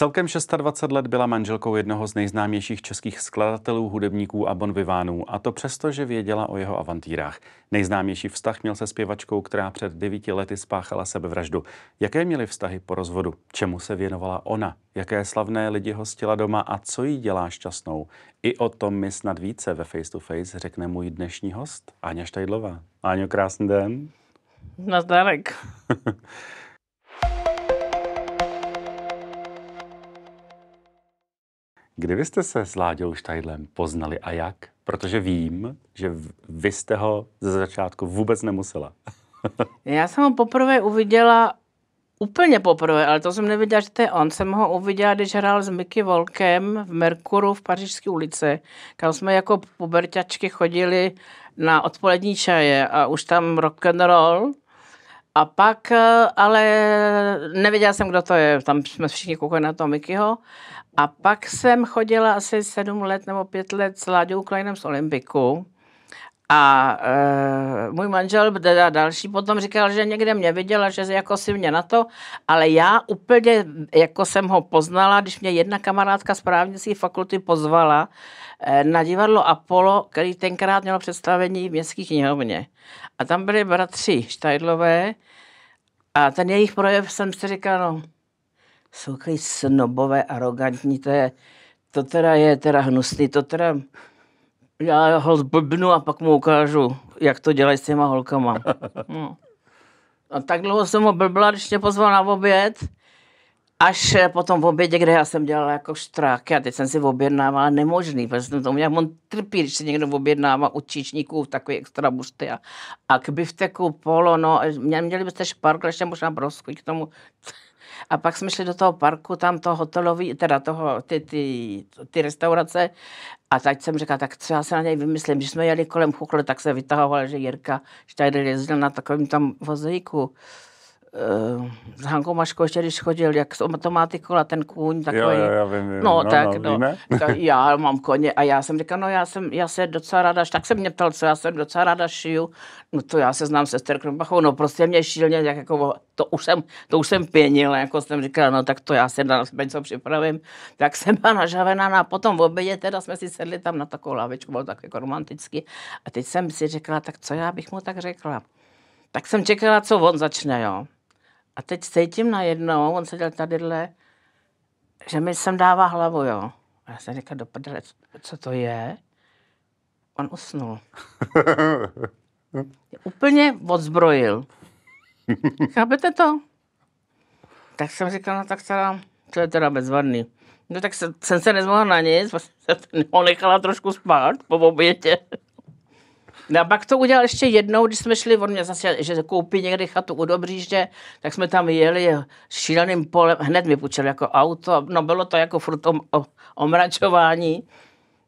Celkem 26 let byla manželkou jednoho z nejznámějších českých skladatelů, hudebníků a bonvivánů, a to přesto, že věděla o jeho avantýrách. Nejznámější vztah měl se zpěvačkou, která před devíti lety spáchala sebevraždu. Jaké měly vztahy po rozvodu? Čemu se věnovala ona? Jaké slavné lidi hostila doma a co jí dělá šťastnou? I o tom mi snad více ve Face to Face řekne můj dnešní host, Áňa Štajdlová. Áňo, krásný den. zdárek. Kdy vy jste se s Láďou Štajdlem poznali a jak? Protože vím, že vy jste ho ze začátku vůbec nemusela. Já jsem ho poprvé uviděla úplně poprvé, ale to jsem nevěděla, že to je on. Jsem ho uviděla, když hrál s Mickey Volkem v Merkuru v Pařížské ulici, kam jsme jako puberťačky chodili na odpolední čaje a už tam rock and roll a pak, eh, ale nevěděla jsem, kdo to je, tam jsme všichni koukali na toho Mikyho. A pak jsem chodila asi sedm let nebo pět let s Láďou Kleinem z Olympiku a e, můj manžel, teda další, potom říkal, že někde mě viděla, že jako si mě na to, ale já úplně, jako jsem ho poznala, když mě jedna kamarádka z právnické fakulty pozvala e, na divadlo Apollo, který tenkrát mělo představení v městské knihovně. A tam byli bratři Štajdlové a ten jejich projev jsem si říkal, no, jsou snobové, arrogantní, to je, to teda je teda hnusný, to teda já ho zblbnu a pak mu ukážu, jak to dělají s těma holkama. No. A tak dlouho jsem ho blbla, když mě pozval na oběd, až eh, potom v obědě, kde já jsem dělala jako štráky a teď jsem si objednávala nemožný, protože jsem to měl, on trpí, když se někdo objednává u číčníků v takové extra bursty a, a k bifteku polo, no, měli byste šparkle, ještě možná brosku k tomu, a pak jsme šli do toho parku, tam to hotelový, teda toho, ty, ty, ty restaurace. A teď jsem říkala, tak co já se na něj vymyslím. že jsme jeli kolem chukle, tak se vytahovala, že Jirka Štajder jezdil na takovém tam vozejku. Eh, s Hankou ještě když chodil, jak to má ty kola, ten kůň takový. Jo, jo, já vím, no, no, tak, no, no tak já mám koně a já jsem říkal, no já jsem, já se docela ráda, tak jsem mě ptal, co já jsem docela ráda šiju, no to já se znám se Krompachovou, no prostě mě šílně, jak jako, to už jsem, to už jsem pěnil, jako jsem říkal, no tak to já se na něco připravím, tak jsem byla nažavená no, a potom v obědě, teda jsme si sedli tam na takovou lavičku, bylo tak jako romanticky a teď jsem si řekla, tak co já bych mu tak řekla. Tak jsem čekala, co on začne, jo. A teď cítím najednou, on seděl tadyhle, že mi sem dává hlavu, jo. A já jsem říkal, do prdele, co to je? On usnul. Úplně odzbrojil. Chápete to? Tak jsem říkal, no tak teda, to je teda bezvadný. No tak jsem se nezmohla na nic, vlastně jsem ho nechala trošku spát po obětě. No a pak to udělal ještě jednou, když jsme šli, on mě zase, že koupí někdy chatu u Dobříždě, tak jsme tam jeli šíleným polem, hned mi půjčil jako auto, no bylo to jako furt o, o, omračování.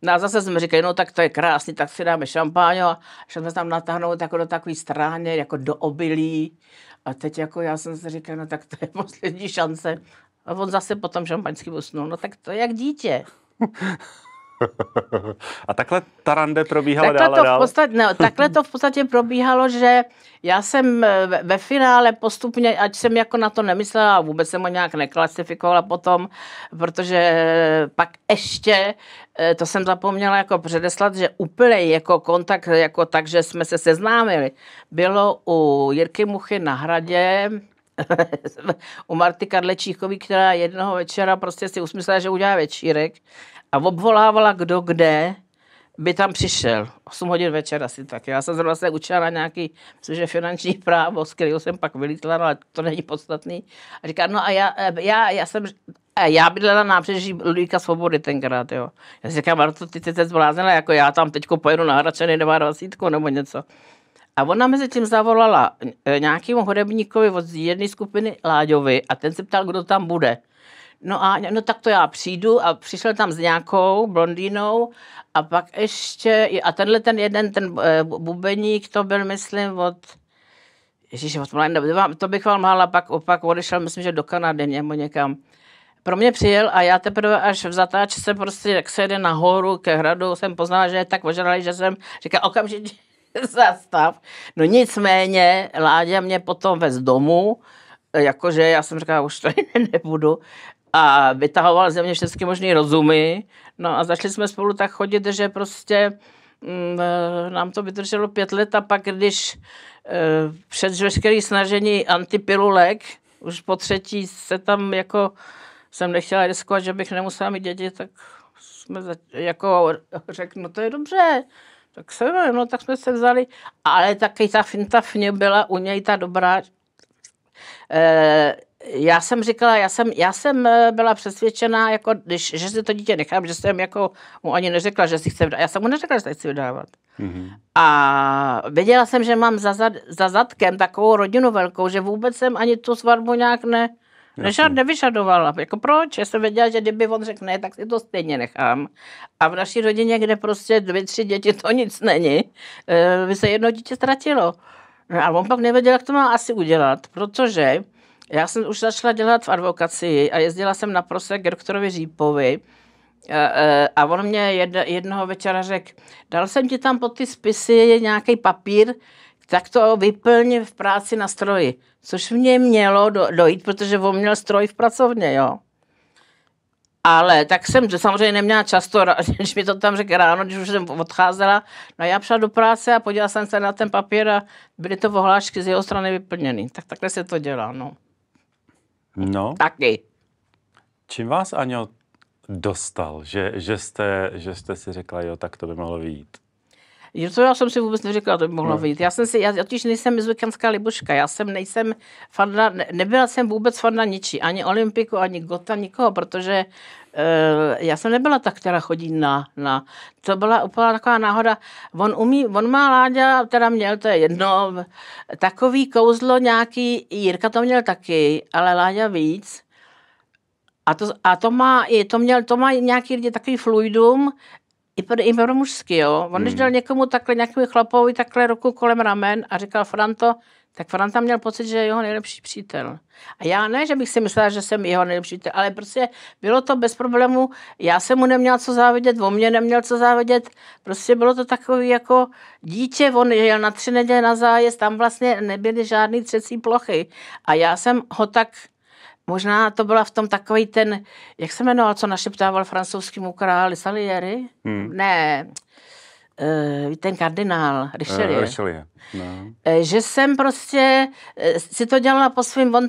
No a zase jsme říkali, no tak to je krásný, tak si dáme šampáňo a šli jsme tam natáhnout jako do takové stráně, jako do obilí. A teď jako já jsem si říkal, no tak to je poslední šance. A on zase potom šampaňský usnul, no tak to je jak dítě. A takhle ta rande probíhala takhle dále, to v podstatě, ne, no, Takhle to v podstatě probíhalo, že já jsem eh, ve finále postupně, ať jsem jako na to nemyslela, vůbec jsem ho nějak neklasifikovala potom, protože eh, pak ještě, eh, to jsem zapomněla jako předeslat, že úplně jako kontakt, jako tak, že jsme se seznámili, bylo u Jirky Muchy na hradě, u Marty Karlečíkový, která jednoho večera prostě si usmyslela, že udělá večírek a obvolávala kdo kde by tam přišel. 8 hodin večer asi tak. Já jsem zrovna se učila na nějaký, myslím, že finanční právo, z kterého jsem pak vylítla, no, ale to není podstatný. A říká, no a já, eh, já, já jsem, a eh, já bydlela na nábřeží Ludvíka Svobody tenkrát, jo. Já si říkám, Marto, ty jsi se zbláznila, jako já tam teďko pojedu na Hradčany 22 nebo něco. A ona mezi tím zavolala eh, nějakému hudebníkovi od jedné skupiny Láďovi a ten se ptal, kdo tam bude. No a no tak to já přijdu a přišel tam s nějakou blondýnou a pak ještě, a tenhle ten jeden, ten eh, bubeník, to byl myslím od, ježiš, od Mlanda, to bych vám mála, pak, opak odešel, myslím, že do Kanady nebo někam pro mě přijel a já teprve až v zatáčce prostě, jak se jde nahoru ke hradu, jsem poznala, že je tak ožralý, že jsem říkal okamžitě, zastav. No nicméně, Láďa mě potom vez domů, jakože já jsem říkala, už tady nebudu, a vytahoval ze mě všechny možné rozumy. No a začali jsme spolu tak chodit, že prostě mm, e, nám to vydrželo pět let a pak, když eh, před veškerý snažení antipilulek, už po třetí se tam jako jsem nechtěla riskovat, že bych nemusela mít děti, tak jsme za, jako řekl, no to je dobře, tak se, no, tak jsme se vzali, ale taky ta finta fně byla u něj ta dobrá. E, já jsem říkala, já jsem, já jsem eh, byla přesvědčená, jako, když, že si to dítě nechám, že jsem jako, mu ani neřekla, že si chce vydávat. Já jsem mu neřekla, že se chci vydávat. Mm-hmm. A věděla jsem, že mám za, zad, za zadkem takovou rodinu velkou, že vůbec jsem ani tu svatbu nějak ne, Nežad no nevyžadovala. Jako proč? Já jsem věděla, že kdyby on řekl ne, tak si to stejně nechám. A v naší rodině, kde prostě dvě, tři děti, to nic není, eh, by se jedno dítě ztratilo. No a on pak nevěděl, jak to má asi udělat, protože já jsem už začala dělat v advokaci a jezdila jsem na prosek k doktorovi Řípovi, eh, eh, a on mě jedno, jednoho večera řekl, dal jsem ti tam pod ty spisy nějaký papír, tak to vyplň v práci na stroji. Což mě mělo do, dojít, protože on měl stroj v pracovně, jo. Ale tak jsem že samozřejmě neměla často, když mi to tam řekl ráno, když už jsem odcházela. No já přišla do práce a podívala jsem se na ten papír a byly to vohlášky z jeho strany vyplněny. Tak takhle se to dělá, no. No. Taky. Čím vás, Aňo, dostal, že, že, jste, že jste si řekla, jo, tak to by mohlo vyjít? že to já jsem si vůbec neřekla, to by mohlo no. vyjít. Já jsem si, já, totiž nejsem mizurkanská libuška. já jsem nejsem fanda, ne, nebyla jsem vůbec fanda ničí, ani olympiku, ani gota, nikoho, protože eh, já jsem nebyla ta, která chodí na, na. To byla úplně taková náhoda. On umí, on má Láďa, teda měl, to je jedno, takový kouzlo nějaký, Jirka to měl taky, ale Láďa víc. A to, a to má, to měl, to má nějaký lidi takový fluidum, i pro, i pro mužský, jo. On když dal hmm. někomu takhle, nějakému chlapovi takhle ruku kolem ramen a říkal Franto, tak Franta měl pocit, že je jeho nejlepší přítel. A já ne, že bych si myslela, že jsem jeho nejlepší přítel, ale prostě bylo to bez problému. Já jsem mu neměla co závidět, on mě neměl co závidět. Prostě bylo to takový jako dítě, on jel na tři neděle na zájezd, tam vlastně nebyly žádný třecí plochy. A já jsem ho tak možná to byla v tom takový ten, jak se jmenoval, co našeptával francouzskému králi Salieri? Hmm. Ne, eh, ten kardinál Richelieu. Eh, Richelieu. No. Eh, že jsem prostě si to dělala po svým, on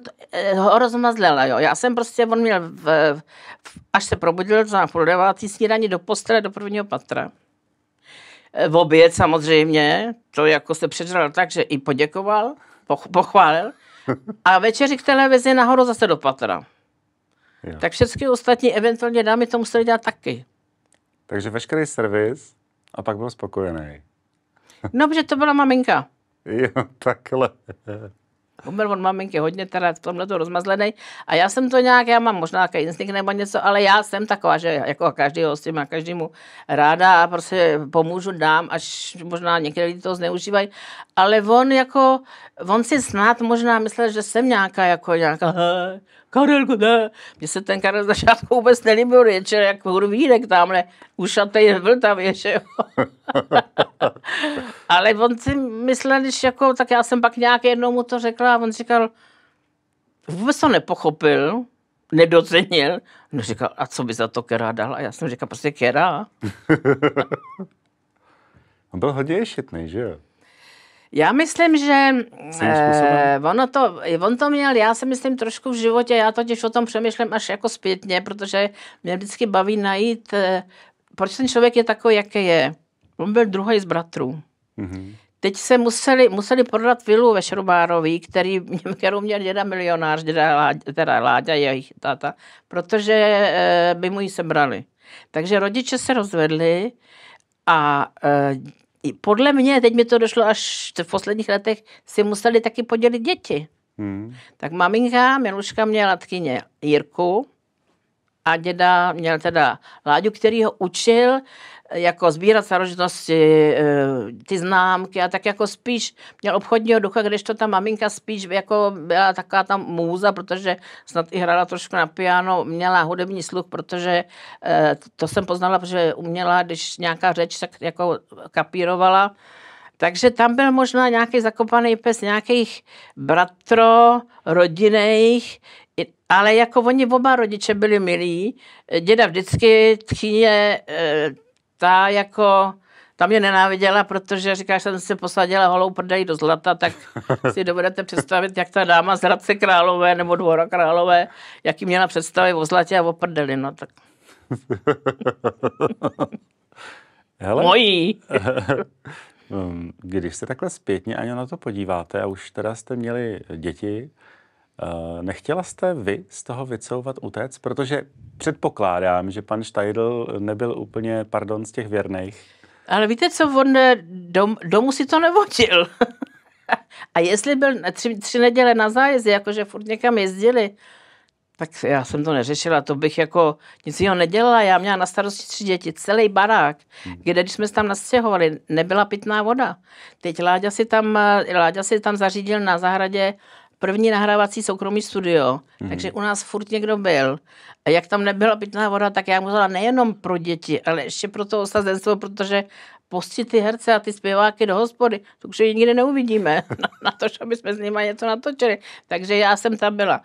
ho rozmazlela, jo. Já jsem prostě, on měl, v, v, až se probudil, to na půl devátý snídaní do postele do prvního patra. V oběd samozřejmě, to jako se předřel tak, že i poděkoval, pochválil a večeři k televizi nahoru zase do patra. Jo. Tak všechny ostatní eventuálně dámy to museli dělat taky. Takže veškerý servis a pak byl spokojený. No, protože to byla maminka. Jo, takhle. Omyl, od maminky hodně teda v tomhle to rozmazlený. A já jsem to nějak, já mám možná nějaký instinkt nebo něco, ale já jsem taková, že jako každý hostím a každému ráda a prostě pomůžu, dám, až možná někde lidi to zneužívají. Ale on jako, on si snad možná myslel, že jsem nějaká, jako nějaká, Karelko, ne. Mně se ten Karel začátku vůbec nelíbil, ječer jak hurvínek tamhle, ušatej vltavě, že jo. Ale on si myslel, když jako, tak já jsem pak nějak jednou mu to řekla a on říkal, vůbec to nepochopil, nedocenil. No říkal, a co by za to Kera dal? A já jsem říkal, prostě Kera. on byl hodně ješitný, že jo? Já myslím, že eh, ono to, on to měl, já si myslím trošku v životě, já totiž o tom přemýšlím až jako zpětně, protože mě vždycky baví najít, eh, proč ten člověk je takový, jaký je. On byl druhý z bratrů. Mm-hmm. Teď se museli, museli prodat vilu ve Šrubárový, který, kterou měl děda milionář, děda, teda Láďa, jejich táta, protože e, by mu ji sebrali. Takže rodiče se rozvedli a e, podle mě, teď mi to došlo až v posledních letech, si museli taky podělit děti. Hmm. Tak maminka Miluška měla tkyně Jirku a děda měl teda Láďu, který ho učil, jako sbírat starožitnosti, eh, ty známky a tak jako spíš měl obchodního ducha, když to ta maminka spíš jako byla taková tam můza, protože snad i hrála trošku na piano, měla hudební sluch, protože eh, to jsem poznala, protože uměla, když nějaká řeč tak jako kapírovala, takže tam byl možná nějaký zakopaný pes nějakých bratro, rodinných, ale jako oni oba rodiče byli milí. Děda vždycky tchyně eh, ta jako, tam mě nenáviděla, protože říká, že jsem si posadila holou prdej do zlata, tak si dovedete představit, jak ta dáma z Hradce Králové nebo Dvora Králové, jaký měla představy o zlatě a o prdeli, no tak. Hele, Mojí. Když se takhle zpětně ani na to podíváte a už teda jste měli děti, Eh, nechtěla jste vy z toho vycouvat utéct? Protože předpokládám, že pan Štajdl nebyl úplně, pardon, z těch věrných. Ale víte co, on eh, dom, domů si to nevodil. A jestli byl tři, tři neděle na zájezdy, jakože furt někam jezdili, tak já jsem to neřešila, to bych jako nic jiného nedělala. Já měla na starosti tři děti, celý barák, hmm. kde když jsme se tam nastěhovali, nebyla pitná voda. Teď Láďa si tam, eh, Láďa si tam zařídil na zahradě první nahrávací soukromý studio, mm. takže u nás furt někdo byl. A jak tam nebyla pitná voda, tak já musela nejenom pro děti, ale ještě pro to osazenstvo, protože pustit ty herce a ty zpěváky do hospody, to už je nikdy neuvidíme, na, na to, aby jsme s nimi něco natočili. Takže já jsem tam byla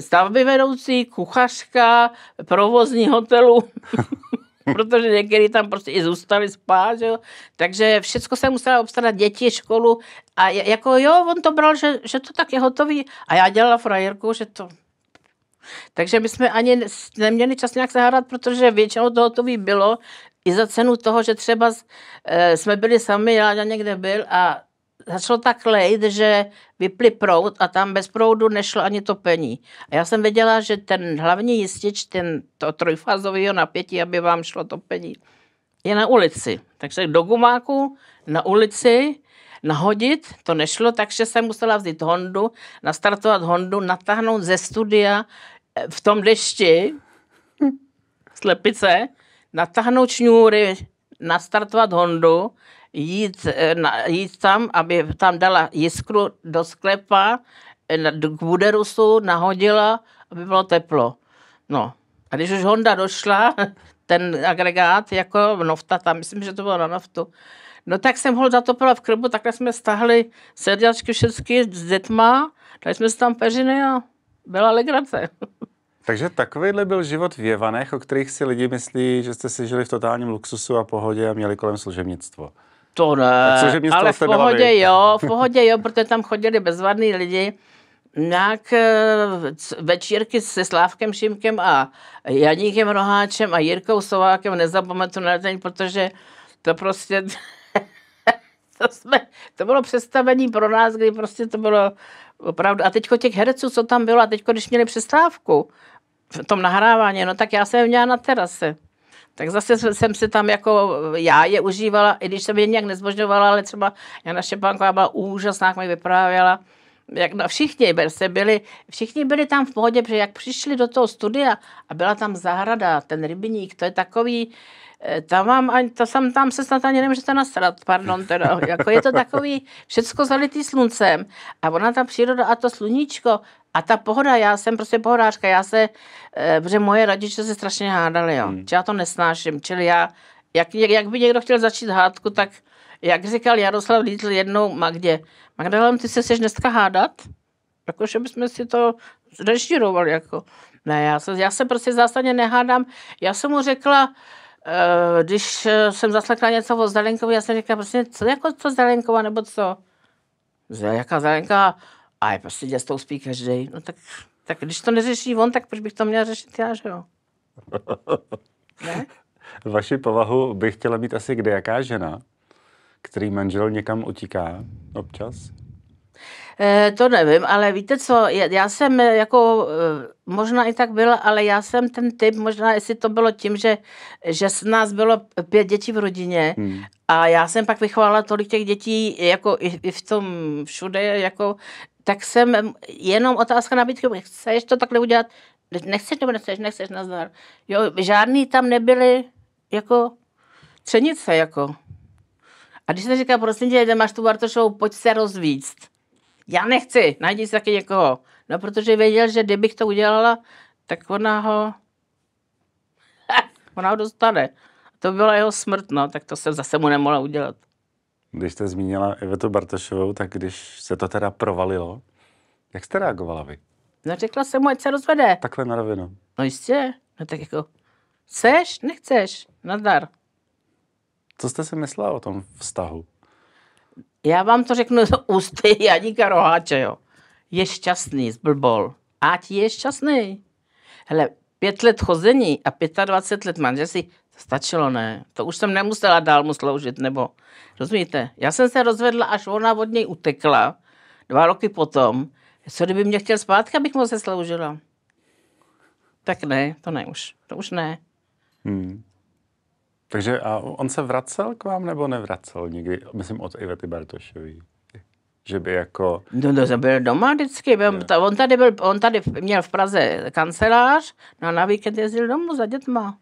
stavby vedoucí, kuchařka, provozní hotelu. protože někdy tam prostě i zůstali spát, že jo? takže všechno se musela obstarat, děti, školu a jako jo, on to bral, že, že to tak je hotový a já dělala frajerku, že to takže my jsme ani neměli čas nějak se hádat, protože většinou to hotový bylo i za cenu toho, že třeba eh, jsme byli sami, já někde byl a začalo tak lejt, že vyply proud a tam bez proudu nešlo ani topení. A já jsem věděla, že ten hlavní jistič, ten to trojfázového napětí, aby vám šlo topení, je na ulici. Takže do gumáku, na ulici, nahodit, to nešlo, takže jsem musela vzít Hondu, nastartovat Hondu, natáhnout ze studia eh, v tom dešti, hm. slepice, natáhnout šňůry, nastartovat Hondu, jít, eh, na, jít tam, aby tam dala jiskru do sklepa, eh, k buderusu nahodila, aby bylo teplo. No. A když už Honda došla, ten agregát jako nafta, tam myslím, že to bylo na naftu, No tak jsem ho zatopila v krbu, takhle jsme stahli sedačky všechny s dětma, dali jsme se tam peřiny a byla legrace. Takže takovýhle byl život v Jevanech, o kterých si lidi myslí, že jste si žili v totálním luxusu a pohodě a měli kolem služebnictvo. To ne, že ale v pohodě jo, v pohodě jo, protože tam chodili bezvadní lidi, nějak eh, večírky se Slávkem Šimkem a Janíkem Roháčem a Jirkou Sovákem nezapamatuju na den, protože to prostě to, jsme, to bylo představení pro nás, kdy prostě to bylo opravdu, a teďko těch herců, co tam bylo, a teďko, když měli přestávku v tom nahrávání, no tak já jsem měla na terase. Tak zase jsem se tam jako, já je užívala, i když jsem je nějak nezbožňovala, ale třeba Jana Štěpánková byla úžasná, jak mi vyprávěla, jak na no, všichni se byli, všichni byli tam v pohodě, protože jak přišli do toho studia a byla tam zahrada, ten rybník, to je takový, Eh, tam vám, ani, to sam, tam se snad ani nemůžete nasrat, pardon, teda, jako je to takový všecko zalitý sluncem a ona ta příroda a to sluníčko a ta pohoda, já jsem prostě pohodářka, já se, eh, protože moje rodiče se strašně hádali, jo, hmm. já to nesnáším, čili já, jak, jak by někdo chtěl začít hádku, tak jak říkal Jaroslav Lítl jednou Magdě, Magdalem, ty se chceš dneska hádat? Jakože bychom si to režírovali, jako. Ne, já se, já se prostě zásadně nehádám. Já jsem mu řekla, Eh, když eh, jsem zaslechla něco o Zdelenkovi, já jsem říkala, prostě, co, jako co Zelenkova, nebo co? Jaká Zelenka? A je prostě děs spí každý. No tak, tak když to neřeší on, tak proč bych to měla řešit já, že jo? ne? Vaši povahu bych chtěla být asi kde jaká žena, který manžel někam utíká občas? Eh, to nevím, ale víte co, já jsem eh, jako eh, možná i tak byla, ale já jsem ten typ, možná jestli to bylo tím, že, že s nás bylo pět dětí v rodině hmm. a já jsem pak vychovala tolik těch dětí jako i, i v tom všude, jako tak jsem jenom otázka nabídky, chceš to takhle udělat? Nechceš nebo nechceš, nechceš, nazdar. Jo, žádný tam nebyly jako třenice, jako. A když jsem říkal, prosím tě, máš tu Bartošovou, pojď se rozvíct já nechci, najdi si taky někoho. No, protože věděl, že kdybych to udělala, tak ona ho, ona ho dostane. To byla jeho smrt, no, tak to jsem zase mu nemohla udělat. Když jste zmínila Ivetu Bartošovou, tak když se to teda provalilo, jak jste reagovala vy? No řekla jsem mu, ať se rozvede. Takhle na rovinu. No jistě. No tak jako, chceš, nechceš, nadar. Co jste si myslela o tom vztahu? Já vám to řeknu z ústy Janíka Roháče, jo. Je šťastný, zblbol. Ať je šťastný. Hele, pět let chození a 25 let manželství, to stačilo, ne? To už jsem nemusela dál mu sloužit, nebo... Rozumíte? Já jsem se rozvedla, až ona od něj utekla, dva roky potom. Co kdyby mě chtěl zpátky, abych mu se sloužila? Tak ne, to ne už. To už ne. Hmm. Takže a on se vracel k vám nebo nevracel nikdy? Myslím od Ivety Bartošový že by jako... No, no byl doma vždycky. Byl, to, on, tady byl, on tady měl v Praze kancelář, no a na víkend jezdil domů za dětma.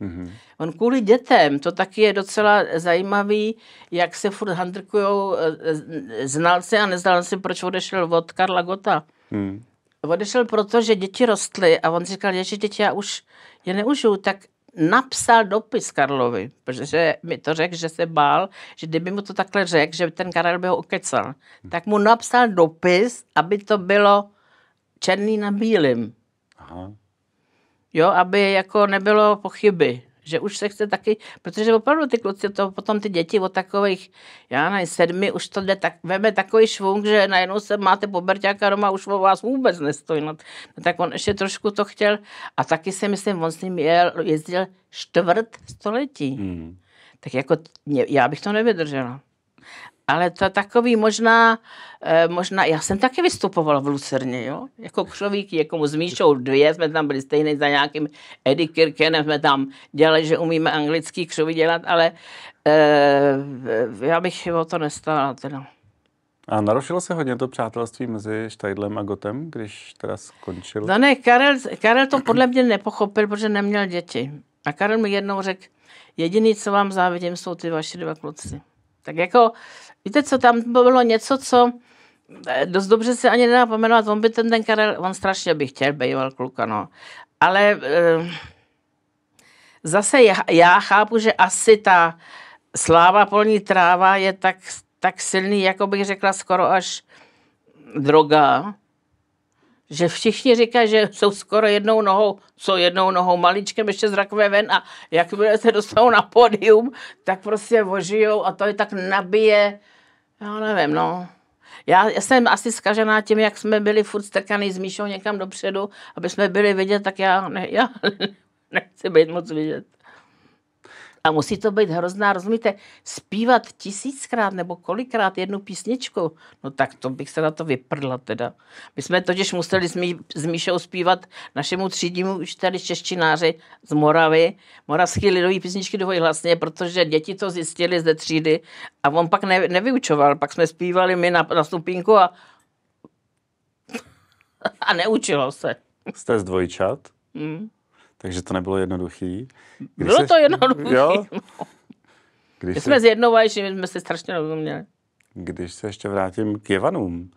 Mm-hmm. On kvůli dětem, to taky je docela zajímavý, jak se furt handrkujou eh, znalci a neznalci, proč odešel od Karla Gota. Mm. Odešel proto, že děti rostly a on říkal, že děti já už je neužiju, tak napsal dopis Karlovi, protože mi to řekl, že se bál, že kdyby mu to takhle řekl, že ten Karel by ho ukecal, tak mu napsal dopis, aby to bylo černý na bílým. Aha. Jo, aby jako nebylo pochyby že už se chce taky, protože opravdu ty kluci, to potom ty děti od takových, já na sedmi, už to jde, tak, veme takový švung, že najednou se máte poberťáka doma, už o vás vůbec nestojí. No, no, tak on ještě trošku to chtěl a taky si myslím, on s ním jel, jezdil čtvrt století. Hmm. Tak jako já bych to nevydržela ale to takový možná, eh, možná, já jsem taky vystupovala v Lucerně, jo? jako křovík, jako s Míšou dvě, jsme tam byli stejný za nějakým Eddie Kirkenem, jsme tam dělali, že umíme anglický křovy dělat, ale eh, já bych o to nestala teda. A narušilo se hodně to přátelství mezi Štajdlem a Gotem, když teda skončil? No ne, Karel, Karel to podle mě nepochopil, protože neměl děti. A Karel mi jednou řekl, jediný, co vám závidím, jsou ty vaše dva kluci. Tak jako, víte co, tam bylo něco, co eh, dost dobře se ani nedá pomenovat, on by ten, ten Karel, on strašně by chtěl, býval kluka, no. Ale e, zase já, já chápu, že asi ta sláva polní tráva je tak, tak silný, jako bych řekla, skoro až droga, že všichni říkají, že jsou skoro jednou nohou, co jednou nohou maličkem ještě zrakové ven a jakmile se dostanou na pódium, tak prostě ožijou a to je tak nabije, já nevím, no. Já, já jsem asi zkažená tím, jak jsme byli furt strkaný s Míšou někam dopředu, aby jsme byli vidět, tak já, ne, já nechci být moc vidět. A musí to být hrozná, rozumíte, zpívat tisíckrát nebo kolikrát jednu písničku, no tak to bych se na to vyprdla teda. My jsme totiž museli s, Míšou zpívat našemu třídnímu už tady češtináři z Moravy, moravský lidový písničky dvojhlasně, protože děti to zjistili ze třídy a on pak ne, nevyučoval, pak jsme zpívali my na, na stupínku a a neučilo se. Jste z dvojčat? Mm. Takže to nebylo jednoduchý. Když bylo jsi... to jednoduchý. Jo? No. Když my se... jsme zjednovali, že jsme se strašně rozuměli. Když se ještě vrátím k Jevanům,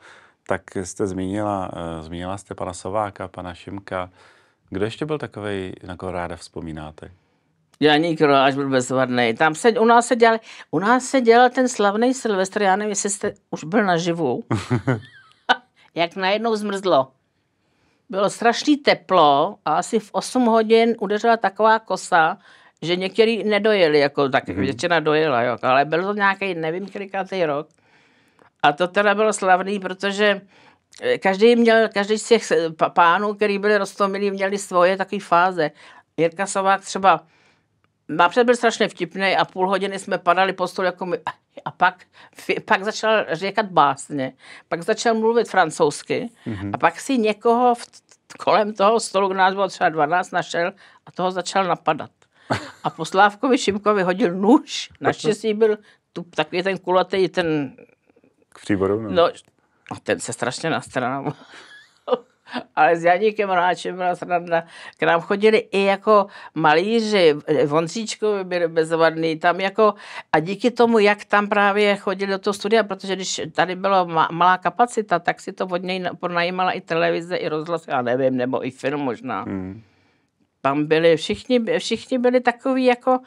tak jste zmínila, uh, zmínila jste pana Sováka, pana Šimka. Kdo ještě byl takový, na koho ráda vzpomínáte? nikdo, až byl bezvadný. Tam se, u nás se dělal, u nás se dělal ten slavný Silvestr, já nevím, jestli jste už byl naživu. Jak najednou zmrzlo bylo strašný teplo a asi v 8 hodin udeřila taková kosa, že některý nedojeli, jako tak mm-hmm. většina dojela, jo, ale byl to nějaký, nevím, kolikátý rok. A to teda bylo slavný, protože eh, každý, měl, každý z těch eh, pánů, který byli roztomilí, měli svoje takové fáze. Jirka Sovák třeba Mápřed byl strašně vtipný a půl hodiny jsme padali po stůl jako my, a pak, pak začal říkat básně, pak začal mluvit francouzsky mm-hmm. a pak si někoho v, kolem toho stolu, kde nás bylo třeba 12, našel a toho začal napadat. A po Slávkovi Šimkovi hodil nůž, naštěstí byl tu, takový ten kulatý, ten... K příboru, no. no a ten se strašně nastranal. Ale s Janíkem Ráčem byla sranda. K nám chodili i jako malíři, Voncíčkovi byli bezvadný, tam jako a díky tomu, jak tam právě chodili do toho studia, protože když tady byla malá kapacita, tak si to od něj pronajímala i televize, i rozhlas, já nevím, nebo i film možná. Hmm. Tam byli, všichni, všichni byli takový jako,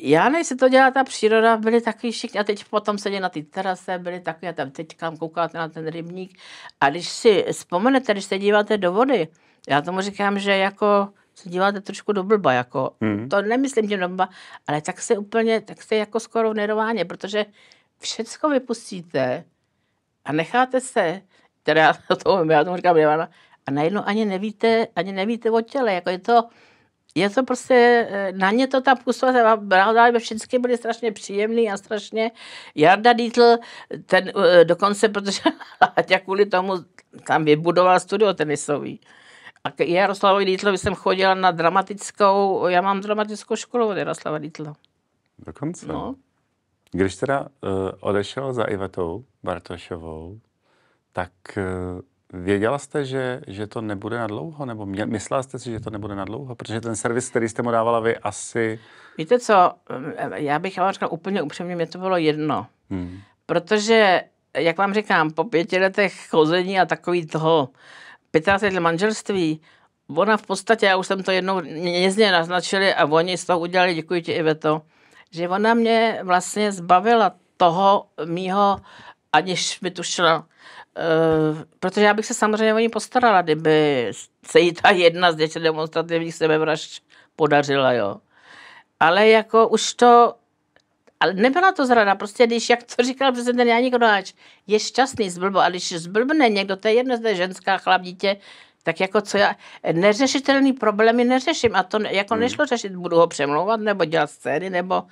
já než se to dělá ta příroda, byly takový všichni, a teď potom seděli na ty terase, byli takový, a tam teď kam koukáte na ten rybník. A když si vzpomenete, když se díváte do vody, já tomu říkám, že jako se díváte trošku do blba, jako, mm-hmm. to nemyslím tím do blba, ale tak se úplně, tak se jako skoro v nerováně, protože všecko vypustíte a necháte se, teda já to, já tomu říkám, a najednou ani nevíte, ani nevíte o těle, jako je to, je to prostě, eh, na ně to tam působilo, ale všichni byli strašně příjemný a strašně, Jarda Dítl, ten eh, dokonce, protože Láďa kvůli tomu tam vybudoval studio tenisový, a k Jaroslavovi Dítlovi jsem chodila na dramatickou, já mám dramatickou školu od Jaroslava Dítla. Dokonce? No. Když teda uh, odešel za Ivetou Bartošovou, tak uh, Věděla jste, že, že to nebude na dlouho? Nebo mě, myslela jste si, že to nebude na dlouho? Protože ten servis, který jste mu dávala vy, asi... Víte co, já bych vám řekla úplně upřímně, mě to bylo jedno. Hmm. Protože, jak vám říkám, po pěti letech chození a takový toho 15 let manželství, ona v podstatě, já už jsem to jednou nězně naznačili a oni z toho udělali, děkuji ti Iveto, že ona mě vlastně zbavila toho mýho, aniž by tušila, Eh, protože já bych se samozřejmě o ní postarala, kdyby se jí ta jedna z těch demonstrativních sebevražd podařila, jo. Ale jako už to, ale nebyla to zrada, prostě když, jak to říkal prezident Janík Roháč, je šťastný zblbo a když zblbne někdo, to je jedno, zde ženská, chlap, dítě, tak jako co já, neřešitelný problémy neřeším a to jako hmm. nešlo řešit, budu ho přemlouvat nebo dělat scény, nebo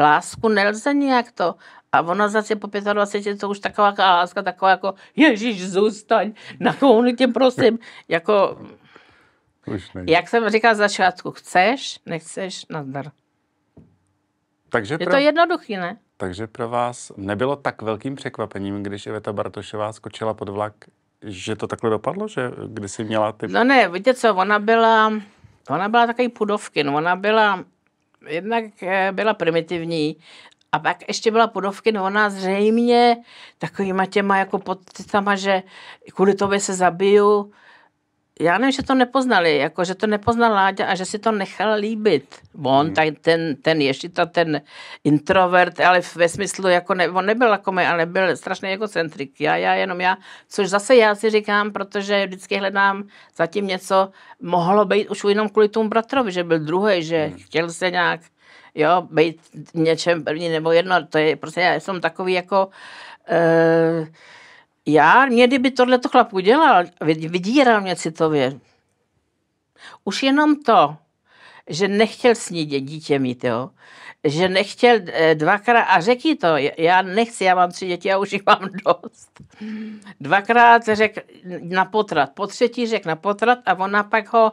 lásku nelze nějak to a ona zase po 25, to už taková láska, taková jako, Ježíš, zůstaň na komunitě, prosím. jako, už není. jak jsem říkal začátku, chceš, nechceš, nazdar. Takže pro... Je to jednoduchý, ne? Takže pro vás nebylo tak velkým překvapením, když Iveta Bartošová skočila pod vlak, že to takhle dopadlo, že když si měla ty... No ne, víte co, ona byla, ona byla takový pudovkin, ona byla jednak eh, byla primitivní, a pak ještě byla no ona zřejmě takovýma těma jako podcitama, že kvůli tobě se zabiju. Já nevím, že to nepoznali, jako, že to nepoznal Láďa a že si to nechal líbit. On, hmm. tak ten, ten ta ten introvert, ale ve smyslu, jako ne, on nebyl jako my, ale byl strašně egocentrik. Já, já, jenom já, což zase já si říkám, protože vždycky hledám zatím něco, mohlo být už jenom kvůli tomu bratrovi, že byl druhý, že hmm. chtěl se nějak jo, být něčem první nebo jedno, to je prostě, já jsem takový jako, uh, já, mě kdyby tohle to chlap udělal, vydíral mě citově. Už jenom to, že nechtěl s ní dítě mít, jo. Že nechtěl eh, dvakrát, a řekl to, já nechci, já mám tři děti a už jich mám dost. Dvakrát řekl na potrat, po třetí řekl na potrat a ona pak ho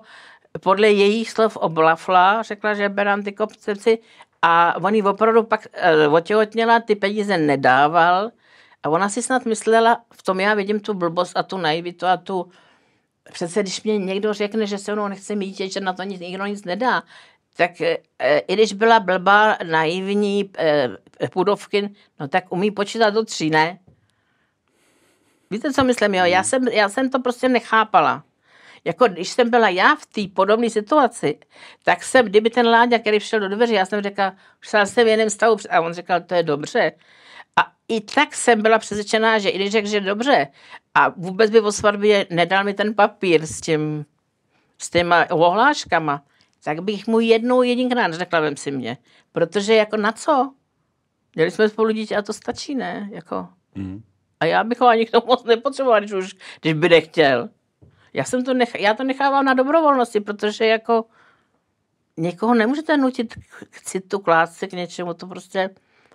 podle jejich slov oblafla, řekla, že bere antikoncepci a on ji opravdu pak e, otěhotněla, ty peníze nedával a ona si snad myslela, v tom já vidím tu blbost a tu naivitu a tu... Přece když mě někdo řekne, že se mnou nechce mít, že na to nic, nikdo nic nedá, tak e, i když byla blbá, naivní e, eh, pudovkin, no tak umí počítat do tří, ne? Víte, co myslím, jo? Já hmm. jsem, já jsem to prostě nechápala jako když jsem byla já v té podobné situaci, tak jsem, kdyby ten Láďa, který šel do dveří, já jsem řekla, že jsem v jiném stavu, a on říkal, to je dobře. A i tak jsem byla přesvědčená, že i když řekl, že dobře, a vůbec by o svatbě nedal mi ten papír s tím, s těma ohláškama, tak bych mu jednou jedinkrát řekla, vem si mě. Protože jako na co? Měli jsme spolu dítě a to stačí, ne? Jako. Mm. A já bych ho ani k tomu moc nepotřebovala, když už, když by nechtěl. Já, jsem to nech, já to nechávám na dobrovolnosti, protože jako někoho nemůžete nutit k citu, klást lásce, k něčemu, to prostě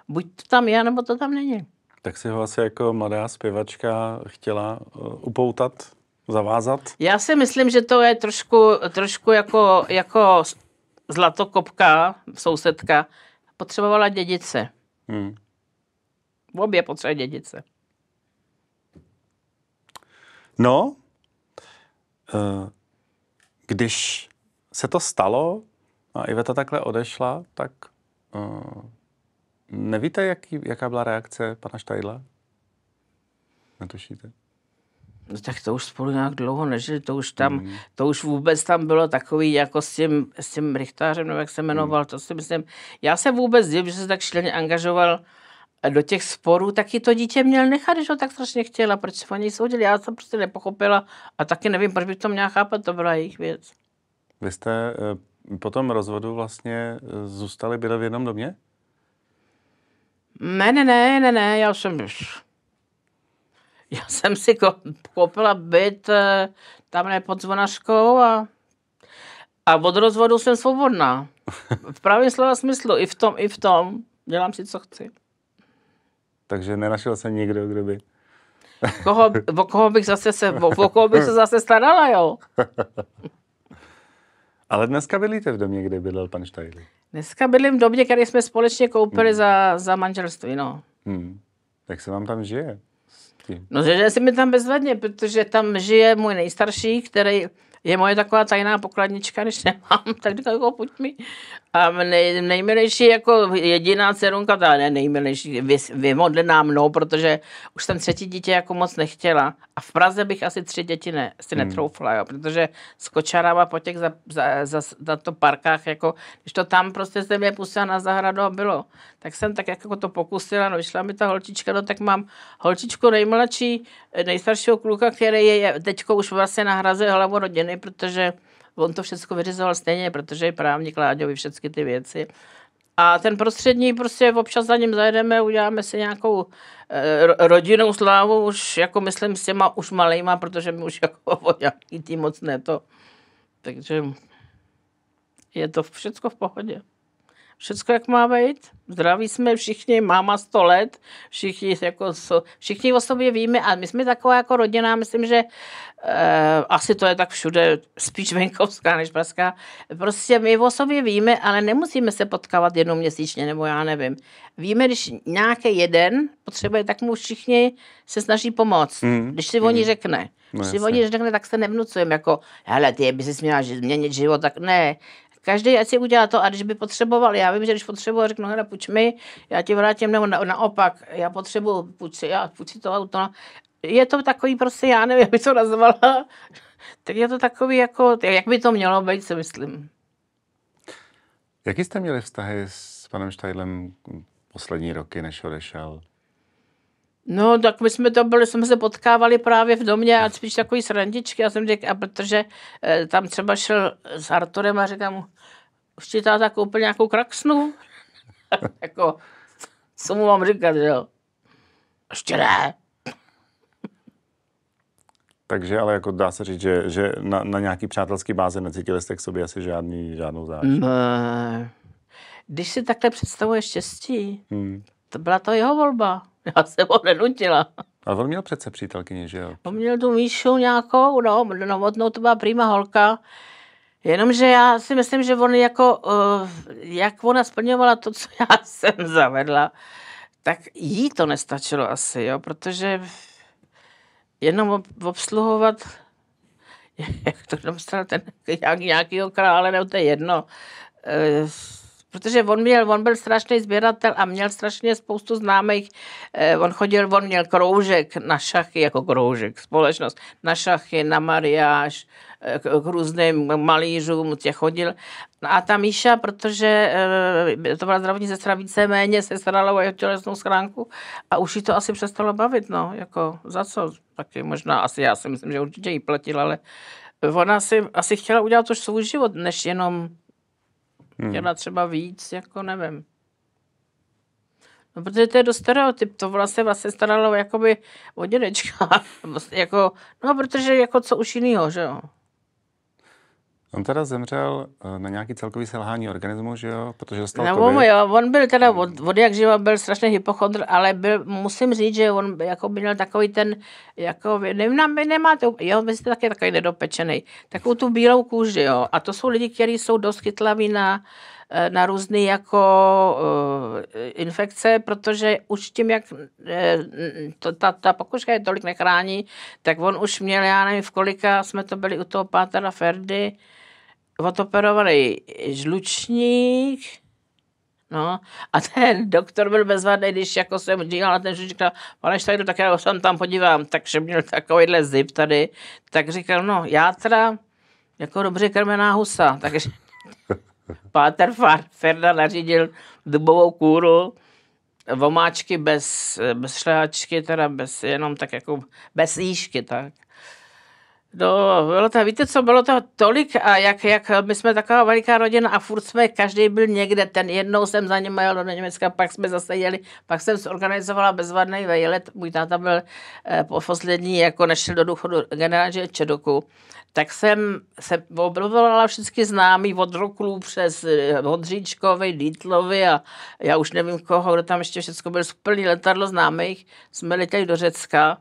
buď to tam je, nebo to tam není. Tak si ho asi jako mladá zpěvačka chtěla eh, upoutat, zavázat? Já si myslím, že to je trošku, trošku jako, jako zlatokopka, sousedka, potřebovala dědice. Hmm. V obě potřebuje dědice. No, Eh, když se to stalo a Iveta takhle odešla, tak eh, nevíte, jaký, jaká byla reakce pana Štajdla? Netušíte? No tak to už spolu nějak dlouho nežili, to už tam, mm. to už vůbec tam bylo takový jako s tím, s tím Richtářem, nebo jak se jmenoval, mm. to si myslím, já se vůbec divím, že se tak šleně angažoval do těch sporů, taky to dítě měl nechat, že ho tak strašně chtěla, proč se o něj soudili, já jsem prostě nepochopila a taky nevím, proč bych to měla chápat, to byla jejich věc. Vy jste eh, po tom rozvodu vlastně eh, zůstali, byli v jednom domě? Ne, ne, ne, ne, ne, já jsem já jsem si koupila byt ne eh, pod zvonaškou a, a od rozvodu jsem svobodná. V pravém slova smyslu, i v tom, i v tom. Dělám si, co chci. Takže nenašel jsem nikdo, kdo by... Koho, o, koho bych zase se, o koho bych se zase starala, jo? Ale dneska bydlíte v domě, kde bydlel pan Štajli. Dneska bydlím v domě, který jsme společně koupili hmm. za, za manželství, no. Hmm. Tak se vám tam žije? No, že, že mi tam bezvadně, protože tam žije můj nejstarší, který je moje taková tajná pokladnička, když nemám, tak říkám, jako pojď mi. A nej, nejmilejší jako jediná dcerunka, ta ne nejmilejší, vy, vymodlená mnou, protože už jsem třetí dítě jako moc nechtěla. A v Praze bych asi tři děti ne, si hmm. netroufla, jo, protože s kočarama po těch za, za, za, za to parkách, jako, když to tam prostě se mě pustila na zahradu a bylo. Tak jsem tak jako to pokusila, no vyšla mi ta holčička, no tak mám holčičku nejmladší, nejstaršího kluka, který je teďko už vlastně na hlavu rodiny, strany, protože on to všechno vyřizoval stejně, protože je právník Láďovi všechny ty věci. A ten prostřední prostě občas za ním zajedeme, uděláme si nějakou e, rodinnou slávu, už jako myslím s těma už malejma, protože my už jako o nějaký tým moc ne to. Takže je to všechno v pohodě všechno jak má být. Zdraví jsme všichni, máma 100 let, všichni, jako, všichni o sobě víme a my jsme taková jako rodina, myslím, že e, asi to je tak všude, spíš venkovská než pražská. Prostě my o sobě víme, ale nemusíme se potkávat jednou měsíčně, nebo já nevím. Víme, když nějaký jeden potřebuje, tak mu všichni se snaží pomoct, mm. když si mm. oni řekne. No, když si oni řekne, tak se nevnucujeme, jako, hele, ty by si měla změnit život, tak ne. Každý ať si udělá to a když by potřeboval, já vím, že když potřeboval, řeknu, hele, půjč mi, já ti vrátím, nebo na, naopak, já potřebuji, půjč si, já půjč si to auto. Je to takový prostě, já nevím, jak by to nazvala, tak je to takový jako, jak by to mělo být, si myslím. Jaký jste měli vztahy s panem Štajlem poslední roky, než odešel? No, tak my jsme to byli, jsme se potkávali právě v domě a spíš takový srandičky. A jsem řekl, a protože e, tam třeba šel s Arturem a říkal mu, už ti táta koupil nějakou kraksnu? jako, co mu mám říkat, že jo? Ještě ne. Takže ale jako dá se říct, že, že na, na nějaký přátelský báze necítili jste k sobě asi žádný, žádnou zážitek. Když si takhle představuješ štěstí, hmm. To byla to jeho volba. Já se ho nenutila. A on měl přece přítelkyni, že jo? On měl tu Míšu nějakou, no, novotnou, to byla prýma holka. Jenomže já si myslím, že on jako, uh, jak ona splňovala to, co já jsem zavedla, tak jí to nestačilo asi, jo, protože jenom obsluhovat, jak to dostal ten nějak, nějakýho krále, nebo to je jedno, uh, Protože on, měl, on byl strašný sběratel a měl strašně spoustu známých. Eh, on chodil, on měl kroužek na šachy, jako kroužek, společnost, na šachy, na mariáž, eh, k různým malířům tě chodil. A ta Míša, protože eh, to byla zdravotní sestra, víceméně se starala o jeho tělesnou schránku a už jí to asi přestalo bavit, no, jako za co? Taky možná, asi já si myslím, že určitě jí platil, ale ona si asi chtěla udělat už svůj život, než jenom chtěla hmm. třeba víc, jako nevím. No, protože to je dost stereotyp, to vlastně vlastně staralo jakoby o dědečka. Vlastně jako, no, protože jako co už jiného, že jo. On teda zemřel eh, na nějaký celkový selhání organismu, že jo? Protože dostal no, COVID. Jo, on byl teda od, od jak živa byl strašný hypochondr, ale byl, musím říct, že on jako by měl takový ten, jako nevím, vy nemáte, jo, vy jste taky takový nedopečený, takovou tu bílou kůži, jo. A to jsou lidi, kteří jsou dost chytlaví na, eh, na různé jako uh, infekce, protože už tím, jak uh, to, ta, ta pokuška je tolik nechrání, tak on už měl, já nevím, v kolika jsme to byli u toho pátera Ferdy, odoperovaný žlučník, No, a ten doktor byl bezvadný, když jako jsem říkal na ten žlučník, pane Štajdu, tak já jsem tam podívám, takže měl takovýhle zip tady, tak říkal, no, já teda jako dobře krmená husa, takže Páter Ferda nařídil dubovou kůru, vomáčky bez, bez šlehačky, teda bez, jenom tak jako bez jížky, tak. No, bylo to, víte co, bylo to tolik a jak, jak my jsme taková veliká rodina a furt jsme, každý byl někde, ten jednou jsem za ním jel do Německa, pak jsme zase jeli, pak jsem zorganizovala bezvadný vejlet, můj táta byl eh, poslední, jako nešel do důchodu generáže Čedoku, tak jsem se objevovala všichni známí od Roklů přes Hodříčkovi, eh, Dítlovi a já už nevím koho, kdo tam ještě všechno byl, plný letadlo známých, jsme letěli do Řecka,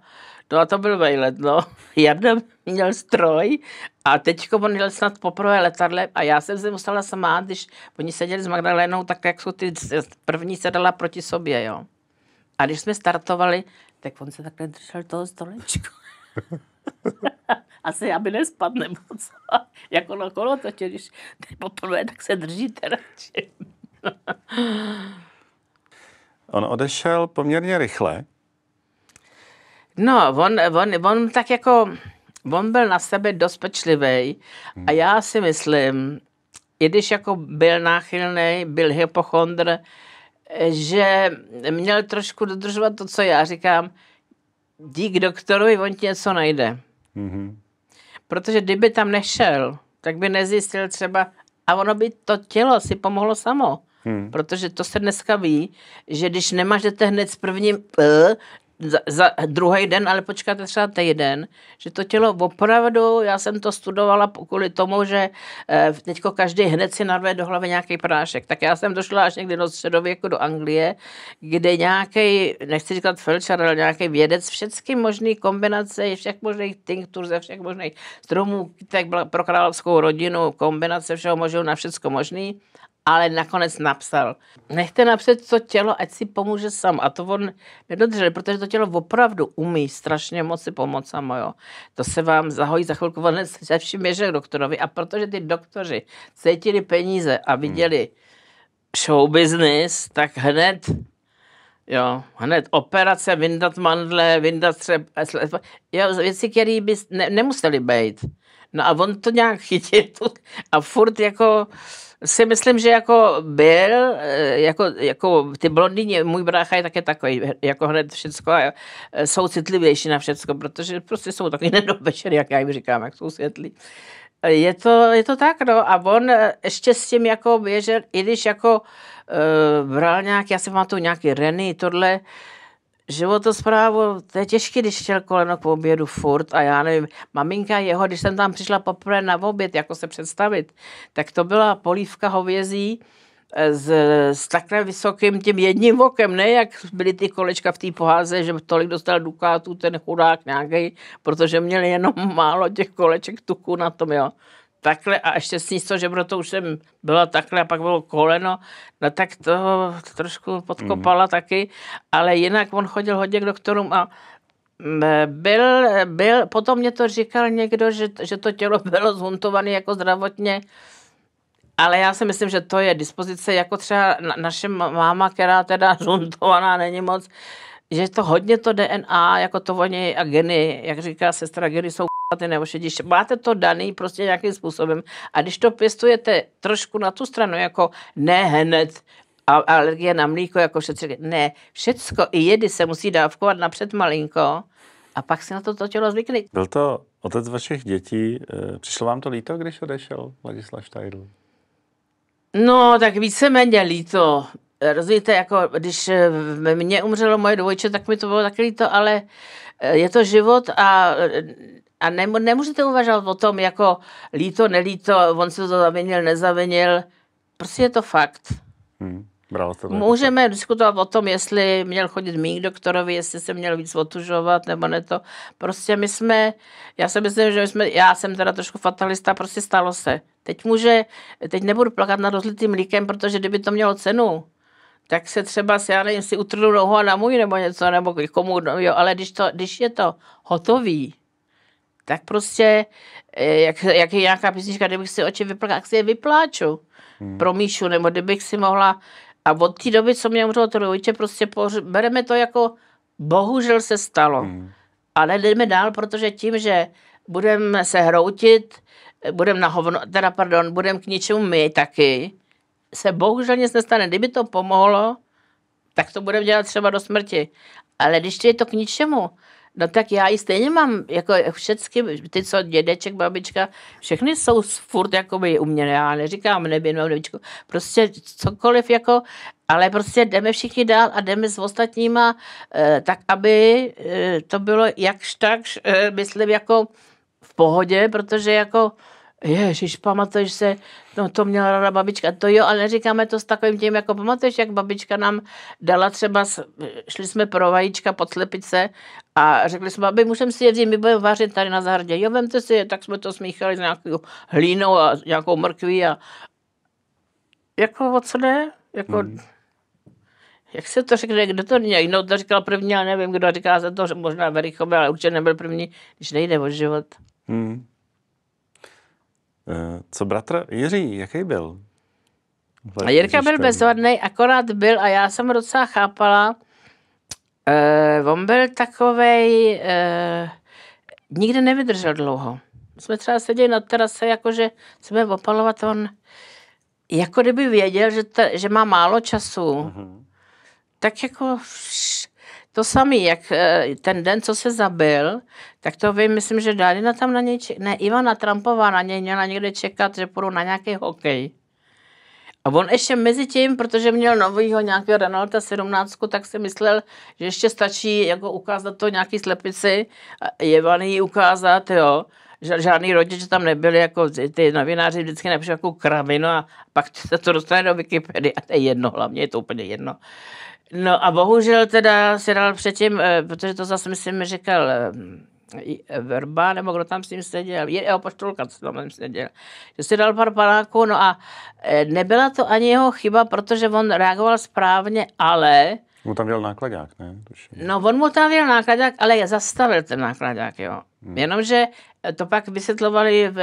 No a to byl vejlet, no. Jarda měl stroj a teďko on jel snad poprvé letadle, a já jsem se musela sama, když oni seděli s Magdalénou, tak jak jsou ty první sedala proti sobě, jo. A když jsme startovali, tak on se takhle držel toho stolečku. Asi, aby nespadl nebo co. Jako na kolo tě, když poprvé, tak se držíte radši. On odešel poměrně rychle. No, on, on, on tak jako, on byl na sebe dost pečlivý a já si myslím, i když jako byl náchylný, byl hypochondr, že měl trošku dodržovat to, co já říkám, dík doktorovi, on ti něco najde. Mm-hmm. Protože kdyby tam nešel, tak by nezjistil třeba, a ono by to tělo si pomohlo samo. Hmm. Protože to se dneska ví, že když nemažete hned s prvním za, za druhý den, ale počkáte třeba týden, že to tělo opravdu, já jsem to studovala kvůli tomu, že eh, teďko každý hned si narve do hlavy nějaký prášek. Tak já jsem došla až někdy do středověku do Anglie, kde nějaký, nechci říkat felčar, ale nějaký vědec, všechny možné kombinace všech možných tinktur ze všech možných stromů, tak byla pro královskou rodinu kombinace všeho možného na všechno možný ale nakonec napsal, nechte napřed to tělo, ať si pomůže sam. A to on nedodržel, protože to tělo opravdu umí strašně moc si pomoct samo. Jo. To se vám zahojí za chvilku, on se vším běžel k doktorovi. A protože ty doktoři cítili peníze a viděli hmm. show business, tak hned Jo, hned operace, vyndat mandle, vyndat třeba, jo, věci, které by ne, nemuseli být. No a on to nějak chytil a furt jako si myslím, že jako byl, eh, jako, jako ty blondýně, můj brácha je také takový, jako hned všecko a eh, jsou citlivější na všecko, protože prostě jsou takový nedobečer, jak já jim říkám, jak jsou světlí. Eh, je to, je to tak, no. A on ještě s tím jako běžel, i když jako e, bral nějak, já si pamatuju nějaký Reny, tohle, e, životosprávu, to je těžké, když šel koleno k obědu furt a já nevím, maminka jeho, když jsem tam přišla poprvé na oběd, jako se představit, tak to byla polívka hovězí eh, s, s takhle vysokým tím jedním okem, ne jak byly ty kolečka v té poháze, že tolik dostal dukátů ten chudák nějaký, protože měl jenom málo těch koleček tuku na tom, jo takhle a ještě snísto, že to už jsem byla takhle a pak bylo koleno, no tak to trošku podkopala mm. taky, ale jinak on chodil hodně k doktorům a mm, byl, byl, potom mě to říkal někdo, že, že to tělo bylo zhuntované jako zdravotně, ale já si myslím, že to je dispozice, jako třeba na, naše máma, která teda zhuntovaná není moc, že to hodně to DNA, jako to oni a geny, jak říká sestra, geny jsou nebo šediš. Máte to daný prostě nějakým způsobem a když to pěstujete trošku na tu stranu, jako ne hned, a alergie na mlíko, jako všechno. Ne, všecko, i jedy se musí dávkovat napřed malinko a pak si na to, to tělo zvykne. Byl to otec vašich dětí, eh, přišlo vám to líto, když odešel Ladislav Štajdl? No, tak víceméně líto. Rozumíte, jako když eh, mě umřelo moje dvojče, tak mi to bylo taky líto, ale eh, je to život a a ne, nemůžete uvažovat o tom, jako líto, nelíto, on se to zavinil, nezavinil. Prostě je to fakt. Hmm. Bravo, to Můžeme to. diskutovat o tom, jestli měl chodit mý doktorovi, jestli se měl víc otužovat nebo ne to. Prostě my jsme, já si myslím, že my jsme, já jsem teda trošku fatalista, prostě stalo se. Teď může, teď nebudu plakat nad rozlitým líkem, protože kdyby to mělo cenu, tak se třeba, si, já nevím, si utrnu nohu a můj nebo něco, nebo komu, no jo, ale když, to, když je to hotový, tak prostě, eh, jak, jak je nějaká písnička, kdybych si oči vyplakala, tak si je vypláču, hmm. promíšu, nebo kdybych si mohla, a od té doby, co mě umřelo to rodiče, prostě pohř, bereme to jako, bohužel se stalo. Hmm. Ale jdeme dál, protože tím, že budeme se hroutit, budeme na hovno, teda pardon, budeme k ničemu my taky, se bohužel nic nestane. Kdyby to pomohlo, tak to budeme dělat třeba do smrti. Ale když je to k ničemu, No tak já i stejně mám, jako všechny, ty co dědeček, babička, všechny jsou furt jakoby u mě, já neříkám nebě, mám nebičku, prostě cokoliv jako, ale prostě jdeme všichni dál a jdeme s ostatníma, eh, tak aby eh, to bylo jakž tak, eh, myslím, jako v pohodě, protože jako Ježíš, pamatuješ se, no to měla ráda babička, to jo, ale neříkáme to s takovým tím, jako pamatuješ, jak babička nám dala třeba, šli jsme pro vajíčka pod slepice a řekli jsme, aby musím si je vzít, my budeme vařit tady na zahradě, jo, vemte si je, tak jsme to smíchali s nějakou hlínou a nějakou mrkví a jako o co ne? jako... Hmm. Jak se to řekne, kdo to měl? No to říkal první, ale nevím, kdo říká se to, možná Verichové, ale určitě nebyl první, když nejde o život. Hmm. Eh, co bratr Jiří, jaký byl? A Jirka byl bezvadný, akorát byl a já jsem docela chápala. eh, on byl takovej, eh, nikdy nevydržel dlouho. Jsme třeba seděli na terase, jakože jsme opalovat, on jako kdyby věděl, že, ta, že má málo času, uh-huh. tak jako to samé, jak eh, ten den, co se zabil, tak to vím, myslím, že Dalina tam na něj, ne, Ivana Trumpová na něj měla někde čekat, že půjdu na nějaký hokej. A on ještě mezi tím, protože měl novýho nějakého Renalta 17, tak si myslel, že ještě stačí jako ukázat to nějaký slepici, jevaný ukázat, jo. Žádný rodiče tam nebyli, jako ty novináři vždycky například jako kravinu a pak se to dostane do Wikipedie a to je jedno, hlavně je to úplně jedno. No a bohužel teda si dal předtím, eh, protože to zase myslím říkal eh, eh, Verba, nebo kdo tam s ním seděl, je Apoštolka, co tam seděl, že si dal pár panáků, no a nebyla to ani jeho chyba, protože on reagoval správně, ale... Mu tam dělal nákladák, ne? No, on mu tam dělal nákladák, ale je zastavil ten nákladák, jo. Hmm. Jenomže to pak vysvětlovali v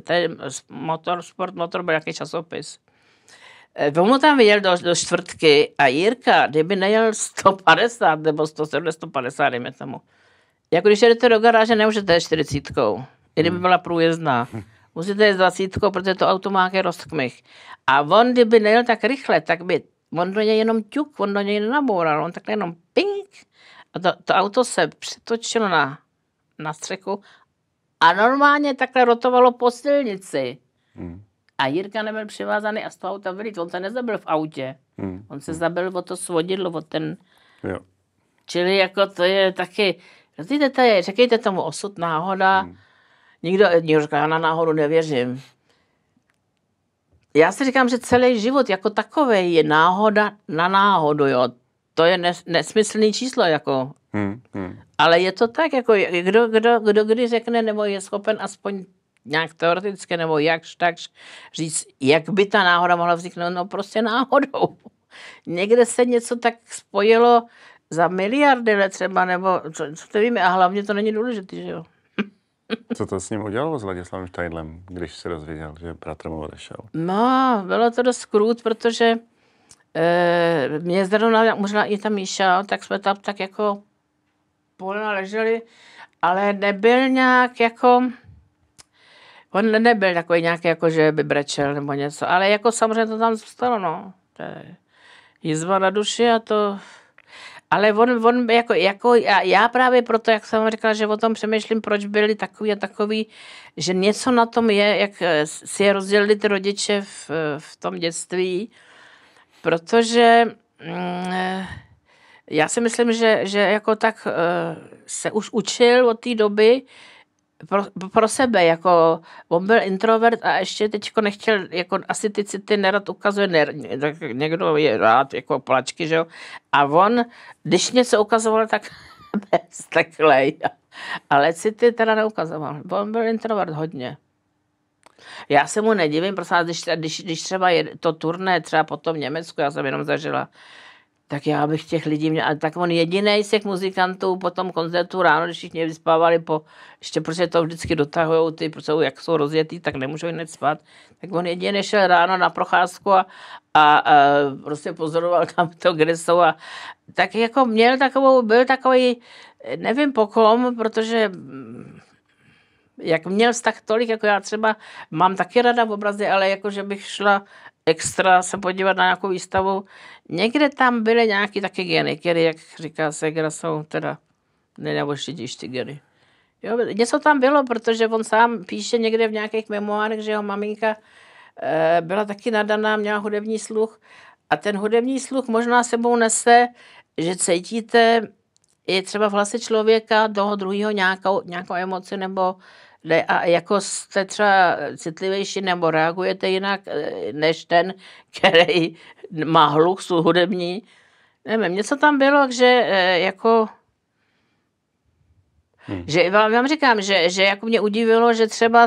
ten motor, sport motor byl nějaký časopis. Eh, mu tam vyjel do, do čtvrtky a Jirka, kdyby nejel 150 nebo 170, 150, dejme tomu. Jako když jedete do garáže, nemůžete jít 40, i kdyby hmm. byla průjezdná. Musíte jít 20, protože to auto má nějaký rozkmych. A on, kdyby nejel tak rychle, tak by, on do něj jenom ťuk, on do něj nenaboural, on takhle jenom ping. A to, to auto se přetočilo na, na střechu a normálně takhle rotovalo po silnici. Hmm a Jirka nebyl přivázaný a z toho auta vylít. On se nezabil v autě. Hmm. On se zabil o to svodidlo, o ten... Jo. Čili jako to je taky... Rozumíte, řekněte tomu osud, náhoda. Hmm. Nikdo, nikdo říká, já na náhodu nevěřím. Já si říkám, že celý život jako takový je náhoda na náhodu, jo. To je nes, nesmyslný číslo, jako. Hmm, hmm. Ale je to tak, jako kdo, kdo, kdo kdy řekne, nebo je schopen aspoň nějak teoreticky nebo jakž tak říct, jak by ta náhoda mohla vzniknout, no prostě náhodou. Někde se něco tak spojilo za miliardy let třeba, nebo co, co to víme, a hlavně to není důležité, že jo. Co to s ním udělalo s Ladislavem Štajdlem, když se dozvěděl, že bratr mu odešel? No, bylo to dost krut, protože e, mě zrovna možná i ta Míša, tak jsme tam tak jako polna leželi, ale nebyl nějak jako On nebyl takový nějaký, jako že by brečel nebo něco, ale jako samozřejmě to tam zůstalo, no. To je jizva na duši a to... Ale on, on jako, jako já, já právě proto, jak jsem říkala, že o tom přemýšlím, proč byli takový a takový, že něco na tom je, jak eh, si je rozdělili ty rodiče v, v tom dětství, protože mm, eh, já si myslím, že, že jako tak eh, se už učil od té doby, pro, pro sebe, jako on byl introvert a ještě teďko nechtěl, jako asi ty city nerad ukazuje, ne, někdo je rád, jako plačky, že jo, a on, když něco ukazoval, tak bez takhle, ale city teda neukazoval, on byl introvert hodně. Já se mu nedivím, prosím když, když, když třeba je to turné třeba potom v Německu, já jsem jenom zažila tak já bych těch lidí měl, a tak on jediný z těch muzikantů po tom koncertu ráno, když všichni vyspávali po, ještě prostě to vždycky dotahujou, ty, protože jak jsou rozjetý, tak nemůžou hned spát, tak on jediný šel ráno na procházku a, a, a prostě pozoroval tam to, kde jsou a tak jako měl takovou, byl takový, nevím po kom, protože jak měl vztah tolik, jako já třeba mám taky rada v obrazy, ale jako že bych šla extra se podívat na nějakou výstavu. Někde tam byly nějaký taky geny, které, jak říká Segra, jsou teda nejnavoštětější geny. Jo, něco tam bylo, protože on sám píše někde v nějakých memoárech, že jeho maminka e, byla taky nadaná, měla hudební sluch a ten hudební sluch možná sebou nese, že cítíte i třeba v hlase člověka, toho druhého nějakou, nějakou emoci nebo ne, a jako jste třeba citlivější nebo reagujete jinak eh, než ten, který má hluk hudební. Nevím, něco tam bylo, že eh, jako... Hmm. Že vám, vám říkám, že, že jako mě udivilo, že třeba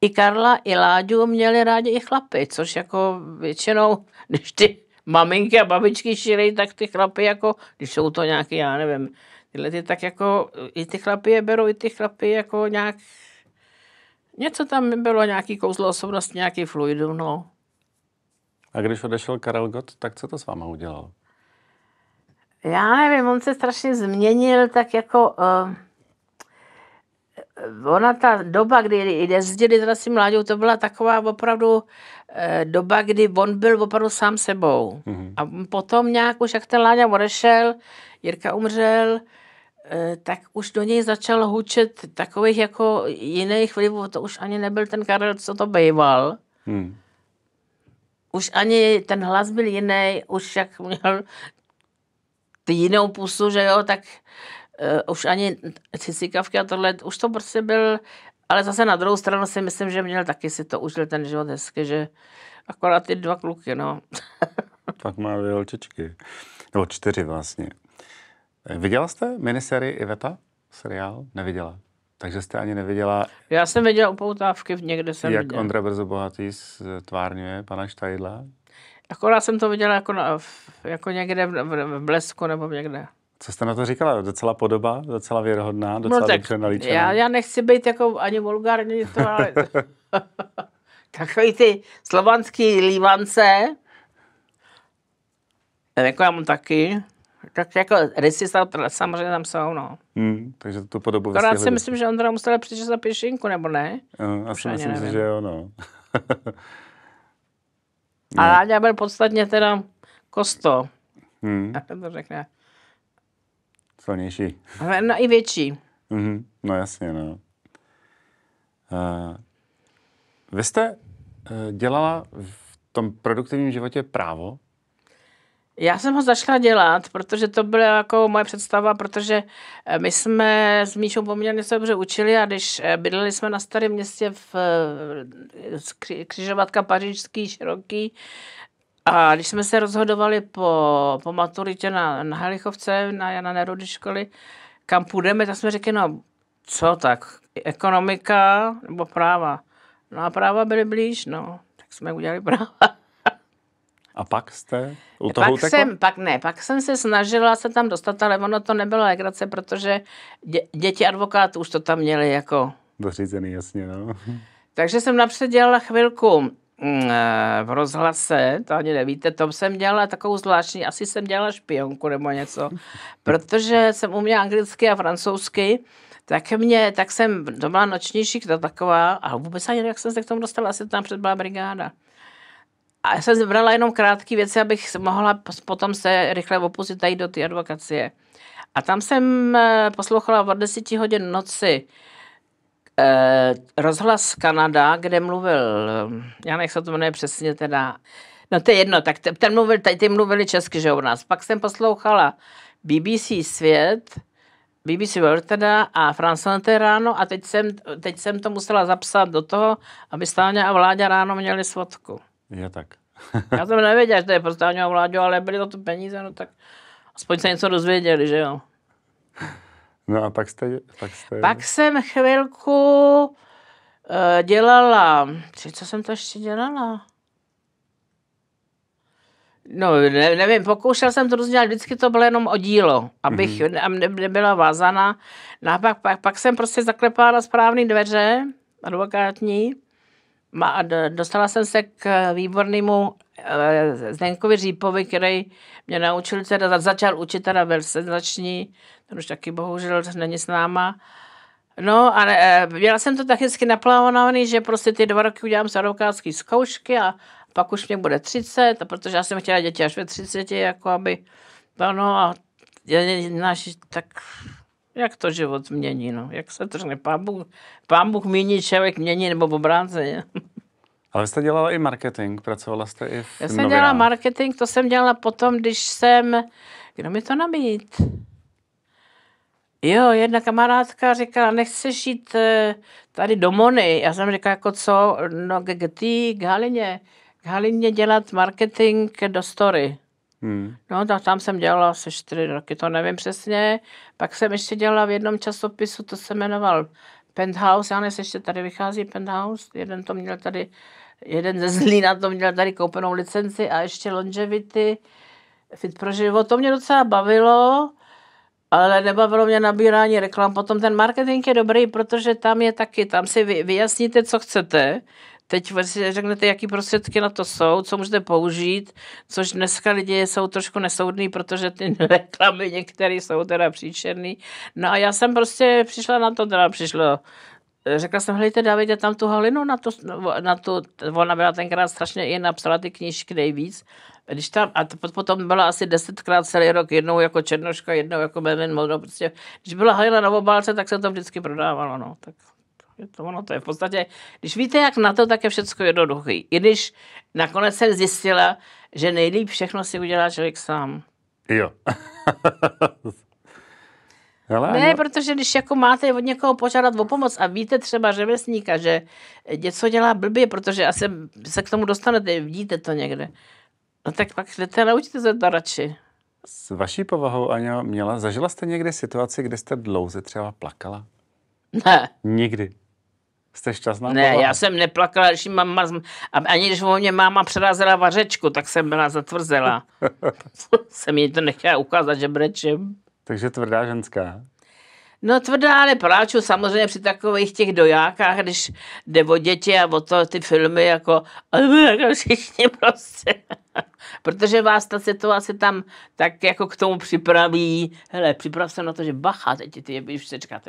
i Karla, i Láďu měli rádi i chlapy, což jako většinou, když ty maminky a babičky šílejí, tak ty chlapy jako, když jsou to nějaký, já nevím, tyhle ty tak jako, i ty chlapy je berou, i ty chlapy jako nějak Něco tam bylo, nějaký kouzlo osobnosti, nějaký fluidum, no. A když odešel Karel Gott, tak co to s váma udělal? Já nevím, on se strašně změnil, tak jako... Uh, ona ta doba, kdy jezdili teda s tím Láďou, to byla taková opravdu eh, doba, kdy on byl opravdu sám sebou. Mm-hmm. A potom nějak už, jak ten Láďa odešel, Jirka umřel, Eh, tak už do něj začal hučet takových jako jiných vlivů. To už ani nebyl ten Karel, co to býval. Hmm. Už ani ten hlas byl jiný, už jak měl ty jinou pusu, že jo, tak uh, už ani ty cikavky a tohle, už to prostě byl, ale zase na druhou stranu si myslím, že měl taky si to užil ten život hezky, že akorát ty dva kluky, no. tak má dvě holčičky. Nebo čtyři vlastně. Viděla jste miniserii Iveta? Seriál? Neviděla. Takže jste ani neviděla... Já jsem viděla upoutávky, někde jsem Jak viděla. Ondra Brzo Bohatý tvárňuje pana Štajdla? Akorát jsem to viděla jako, na, jako někde v, v, v Blesku nebo někde. Co jste na to říkala? Docela podoba, docela věrohodná, no docela no, tak, dobře nalíčená. Já, já nechci být jako ani vulgární, to, ale... Takový ty slovanský lívance. Jako já mám taky tak jako rysy samozřejmě tam jsou, no. Hmm, takže tu podobu Akorát si myslím, že Ondra musel přijít za pěšinku, nebo ne? Uh, asi myslím, si, že jo, no. no. A Láďa byl podstatně teda kosto. Hmm. Jak to řekne? Silnější. No i větší. Mm-hmm. No jasně, no. Uh, vy jste uh, dělala v tom produktivním životě právo? Já jsem ho začala dělat, protože to byla jako moje představa, protože eh, my jsme s Míšou poměrně se dobře učili a když eh, bydleli jsme na Starém městě v eh, křižovatka Pařížský, Široký, a když jsme se rozhodovali po, po maturitě na, na Helichovce, na Jana Nerudy školy, kam půjdeme, tak jsme řekli, no co tak, ekonomika nebo práva. No a práva byly blíž, no, tak jsme udělali práva. A pak jste u toho pak utekla? jsem, pak ne, pak jsem se snažila se tam dostat, ale ono to nebylo legrace, protože dě, děti advokátů už to tam měli jako... Dořízený, jasně, no. Takže jsem napřed dělala chvilku mm, eh, v rozhlase, to ani nevíte, to jsem dělala takovou zvláštní, asi jsem dělala špionku nebo něco, protože jsem uměla anglicky a francouzsky, tak mě, tak jsem, to byla nočnější, to taková, a vůbec ani jak jsem se k tomu dostala, asi tam byla brigáda. A já jsem zbrala jenom krátké věci, abych mohla potom se rychle opustit tady do té advokacie. A tam jsem eh, poslouchala od 10 hodin noci eh, rozhlas Kanada, kde mluvil, eh, já nech se to jmenuje přesně teda, no to je jedno, tak ten mluvil, tady ty mluvili česky, že u nás. Pak jsem poslouchala BBC Svět, BBC World teda a France ráno a teď jsem, teď jsem to musela zapsat do toho, aby Stáňa a Vláďa ráno měli svodku. Je tak. Já jsem nevěděl, že to je pro Stáňu Vláďu, ale byly to tu peníze, no tak aspoň se něco dozvěděli, že jo. No a pak jste... Pak, jste... pak jsem chvilku uh, dělala... Či co jsem to ještě dělala? No, ne, nevím, pokoušel jsem to rozdělat, vždycky to bylo jenom o dílo, abych mm-hmm. ne, nebyla vázaná. No a pak, pak, pak jsem prostě zaklepala správné dveře, advokátní, dostala jsem se k eh, výbornému eh, Zdenkovi Řípovi, který mě naučil, teda začal učit teda velsedační, ten už taky bohužel není s náma. No a eh, měla jsem to tak hezky naplánovaný, že prostě ty dva roky udělám starokářské zkoušky a pak už mě bude 30, a protože já jsem chtěla děti až ve 30, jako aby, no, no a náš tak jak to život změní, no? Jak se to řekne? Pán Bůh, pán Bůh mění, člověk mění, nebo v obráceně. Ale jste dělala i marketing, pracovala jste i v Já jsem novinách. dělala marketing, to jsem dělala potom, když jsem... Kdo mi to nabít? Jo, jedna kamarádka říkala, nechci žít eh, tady do Mony. Já jsem říkala, jako co, no k tý, k Halině, k Halině dělat marketing do story. Hmm. No, tak tam jsem dělala asi čtyři roky, to nevím přesně. Pak jsem ještě dělala v jednom časopisu, to se jmenoval Penthouse, já nevím, ještě tady vychází Penthouse, jeden to měl tady, jeden ze Zlína to měl tady koupenou licenci a ještě Longevity, Fit pro život, to mě docela bavilo, ale nebavilo mě nabírání reklam. Potom ten marketing je dobrý, protože tam je taky, tam si vy, vyjasníte, co chcete, Teď vlastně řeknete, jaký prostředky na to jsou, co můžete použít, což dneska lidi jsou trošku nesoudní, protože ty reklamy některé jsou teda příčerný. No a já jsem prostě přišla na to, teda přišlo řekla jsem, hlejte, dávejte tam tu halinu na to, na tu, ona byla tenkrát strašně i napsala ty knížky nejvíc. Když tam, a to, potom byla asi desetkrát celý rok, jednou jako Černoška, jednou jako Benvin Moldo, prostě, když byla halina na obálce, tak se to vždycky prodávalo, no, tak. Je to ono, to je v podstatě, když víte, jak na to, tak je všechno jednoduché. I když nakonec jsem zjistila, že nejlíp všechno si udělá člověk sám. Jo. Hele, ne, no. protože když jako máte od někoho požádat o pomoc a víte třeba řemeslníka, že něco dělá blbě, protože asi se k tomu dostanete, vidíte to někde, no tak pak jdete a se to radši. S vaší povahou, Aňo, měla, zažila jste někdy situaci, kde jste dlouze třeba plakala? Ne. Nikdy. Jste šťastná? Ne, já jsem neplakala, když mama, ani když o mě máma přerazila vařečku, tak jsem byla zatvrzela. jsem jí to nechtěla ukázat, že brečím. Takže tvrdá ženská. No tvrdá, ale pláču samozřejmě při takových těch dojákách, když jde o děti a o to ty filmy jako, jako všichni prostě. Protože vás ta situace tam tak jako k tomu připraví. Hele, připrav se na to, že bacha, teď ty je budeš přečkat,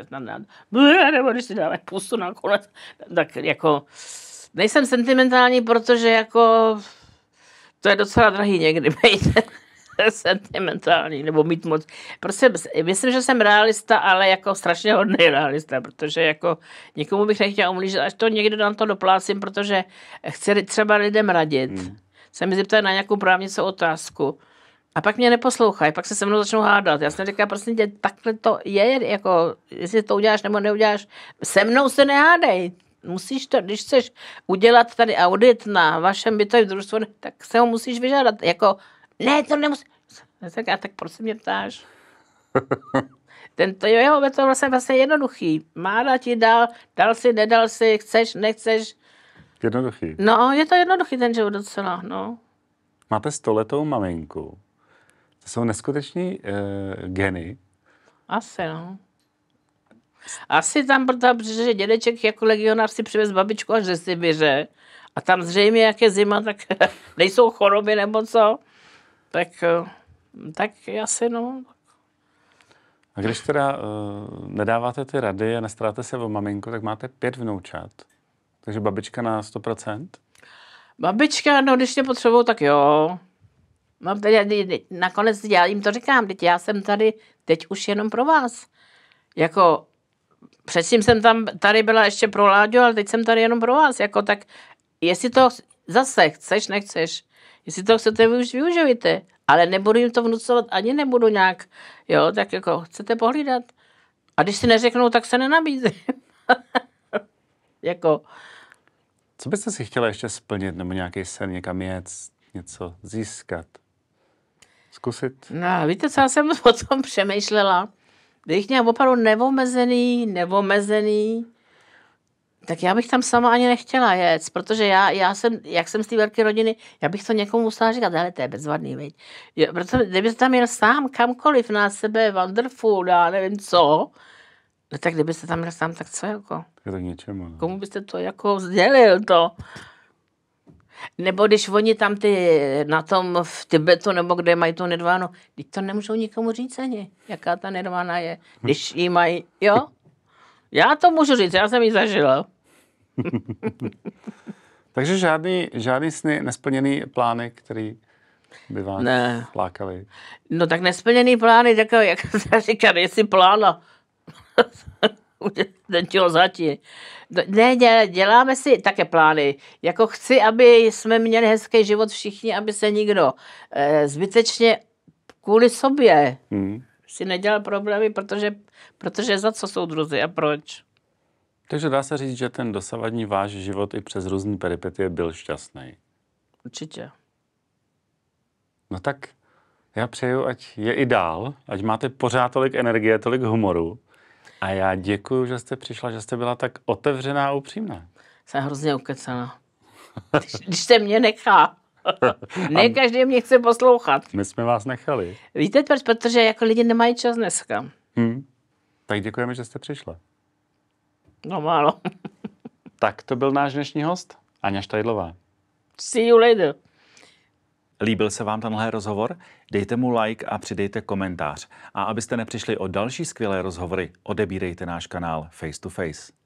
nebo když si dáme pusu konec. tak jako nejsem sentimentální, protože jako to je docela drahý někdy, bejte. sentimentální nebo mít moc. Prostě myslím, že jsem realista, ale jako strašně hodný realista, protože jako nikomu bych nechtěl umlížit, až to někdy na to doplácím, protože chci třeba lidem radit. Hmm. Se mi zeptají na nějakou právnicou otázku. A pak mě neposlouchají, pak se se mnou začnou hádat. Já jsem říkal, prostě tě, takhle to je, jako, jestli to uděláš nebo neuděláš, se mnou se nehádej. Musíš to, když chceš udělat tady audit na vašem bytovém družstvu, tak se ho musíš vyžádat. Jako ne, to nemusí. Tak já tak proč se mě ptáš? Tento jeho je to vlastně, vlastně jednoduchý. na ti dal, dal si, nedal si, chceš, nechceš. Jednoduchý. No, je to jednoduchý ten život docela, no. Máte stoletou maminku. To jsou neskuteční uh, eh, geny. Asi, no. Asi tam, protože dědeček jako legionář si přivez babičku až ze Sibiře a tam zřejmě, jak je zima, tak nejsou choroby nebo co, tak, eh, tak asi no. A když teda uh, nedáváte ty rady a nestaráte se o maminku, tak máte pět vnoučat. Takže babička na 100%? Babička, no když mě potřebuju, tak jo. No, teď, nakonec já jim to říkám, teď já jsem tady teď už jenom pro vás. Jako předtím jsem tam, tady byla ještě pro Láďu, ale teď jsem tady jenom pro vás. Jako tak, jestli to zase chceš, nechceš, Jestli to chcete, vy už využijte. Ale nebudu jim to vnucovat, ani nebudu nějak, jo, tak jako, chcete pohlídat? A když si neřeknou, tak se nenabízí. jako. Co byste si chtěla ještě splnit, nebo nějaký sen, někam jet, něco získat? Zkusit? No, víte, co já jsem o tom přemýšlela? Bych měl opravdu neomezený, neomezený tak já bych tam sama ani nechtěla jet, protože já, já jsem, jak jsem z té velké rodiny, já bych to někomu musela říkat, ale to je bezvadný, veď. Protože kdyby tam jel sám kamkoliv na sebe, wonderful, já nevím co, no tak kdybyste tam jel sám, tak co jako? Tak něčemu. Ne? No. Komu byste to jako sdělil to? Nebo když oni tam ty na tom v Tibetu nebo kde mají tu nirvánu, teď to nemůžou nikomu říct ani, jaká ta nedvána je, když jí mají, jo? Já to můžu říct, já jsem ji zažila. Takže žádný, žádný sny, nesplněný plány, který by vás ne. plákali. No tak nesplněný plány, tak jak se říká, jestli plána. ten čeho zatí. No, ne, děláme si také plány. Jako chci, aby jsme měli hezký život všichni, aby se nikdo e, zbytečně kvůli sobě hmm. si nedělal problémy, protože, protože za co jsou druzy a proč. Takže dá se říct, že ten dosavadní váš život i přes různé peripety byl šťastný. Určitě. No tak já přeju, ať je i dál, ať máte pořád tolik energie, tolik humoru. A já děkuji, že jste přišla, že jste byla tak otevřená a upřímná. Jsem hrozně ukecaná. Když, když se mě nechá. ne každý mě chce poslouchat. My jsme vás nechali. Víte proč? Protože jako lidi nemají čas dneska. Hmm. Tak děkujeme, že jste přišla. No málo. tak to byl náš dnešní host, Aňa Štajdlová. See you later. Líbil se vám tenhle rozhovor? Dejte mu like a přidejte komentář. A abyste nepřišli o další skvělé rozhovory, odebírejte náš kanál Face to Face.